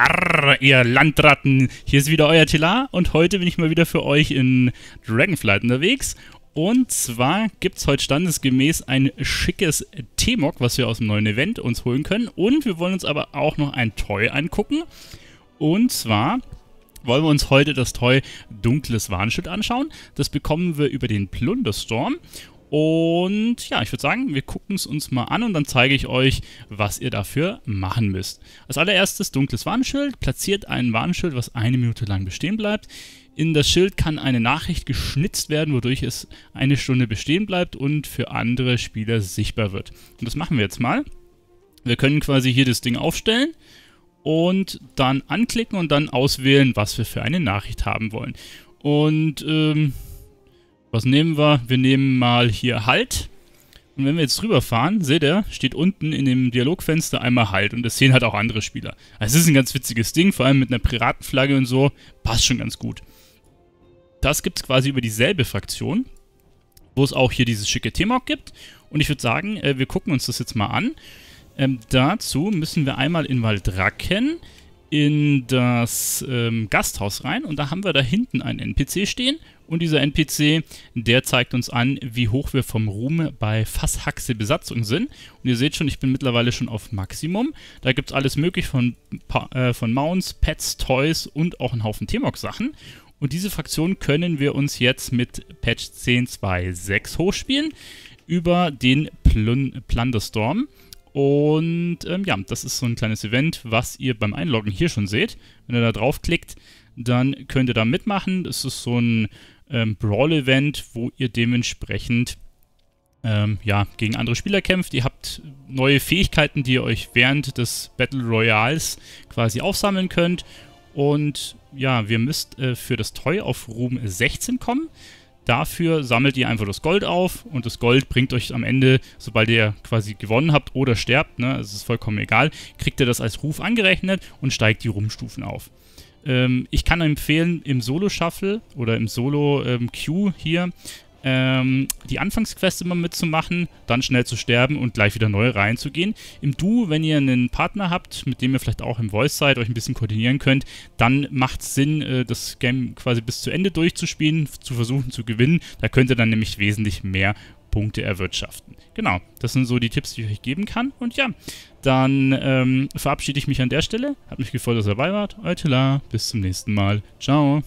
Arr, ihr Landratten, hier ist wieder euer Telar und heute bin ich mal wieder für euch in Dragonflight unterwegs. Und zwar gibt es heute standesgemäß ein schickes t mog was wir aus dem neuen Event uns holen können. Und wir wollen uns aber auch noch ein Toy angucken. Und zwar wollen wir uns heute das Toy Dunkles Warnschild anschauen. Das bekommen wir über den Plunderstorm. Und ja, ich würde sagen, wir gucken es uns mal an und dann zeige ich euch, was ihr dafür machen müsst. Als allererstes dunkles Warnschild. Platziert ein Warnschild, was eine Minute lang bestehen bleibt. In das Schild kann eine Nachricht geschnitzt werden, wodurch es eine Stunde bestehen bleibt und für andere Spieler sichtbar wird. Und das machen wir jetzt mal. Wir können quasi hier das Ding aufstellen und dann anklicken und dann auswählen, was wir für eine Nachricht haben wollen. Und ähm, was nehmen wir? Wir nehmen mal hier Halt. Und wenn wir jetzt rüberfahren, seht ihr, steht unten in dem Dialogfenster einmal Halt. Und das sehen halt auch andere Spieler. Also es ist ein ganz witziges Ding, vor allem mit einer Piratenflagge und so. Passt schon ganz gut. Das gibt es quasi über dieselbe Fraktion, wo es auch hier dieses schicke Thema gibt. Und ich würde sagen, äh, wir gucken uns das jetzt mal an. Ähm, dazu müssen wir einmal in Waldracken in das ähm, Gasthaus rein und da haben wir da hinten einen NPC stehen und dieser NPC, der zeigt uns an, wie hoch wir vom Ruhm bei Fasshaxe Besatzung sind. Und ihr seht schon, ich bin mittlerweile schon auf Maximum. Da gibt es alles möglich von, äh, von Mounts, Pets, Toys und auch einen Haufen T-Mox-Sachen. Und diese Fraktion können wir uns jetzt mit Patch 10.2.6 hochspielen über den Plun Plunderstorm. Und ähm, ja, das ist so ein kleines Event, was ihr beim Einloggen hier schon seht. Wenn ihr da draufklickt, dann könnt ihr da mitmachen. Das ist so ein ähm, Brawl-Event, wo ihr dementsprechend ähm, ja, gegen andere Spieler kämpft. Ihr habt neue Fähigkeiten, die ihr euch während des Battle Royals quasi aufsammeln könnt. Und ja, wir müsst äh, für das Toy auf Ruhm 16 kommen. Dafür sammelt ihr einfach das Gold auf und das Gold bringt euch am Ende, sobald ihr quasi gewonnen habt oder sterbt, ne, es ist vollkommen egal, kriegt ihr das als Ruf angerechnet und steigt die Rumstufen auf. Ähm, ich kann empfehlen, im Solo-Shuffle oder im solo q ähm, hier ähm, die Anfangsquest immer mitzumachen, dann schnell zu sterben und gleich wieder neu reinzugehen. Im Duo, wenn ihr einen Partner habt, mit dem ihr vielleicht auch im Voice seid, euch ein bisschen koordinieren könnt, dann macht es Sinn, äh, das Game quasi bis zu Ende durchzuspielen, zu versuchen zu gewinnen. Da könnt ihr dann nämlich wesentlich mehr Punkte erwirtschaften. Genau, das sind so die Tipps, die ich euch geben kann. Und ja, dann ähm, verabschiede ich mich an der Stelle. Hat mich gefreut, dass ihr dabei wart. Euer Tila, bis zum nächsten Mal. Ciao.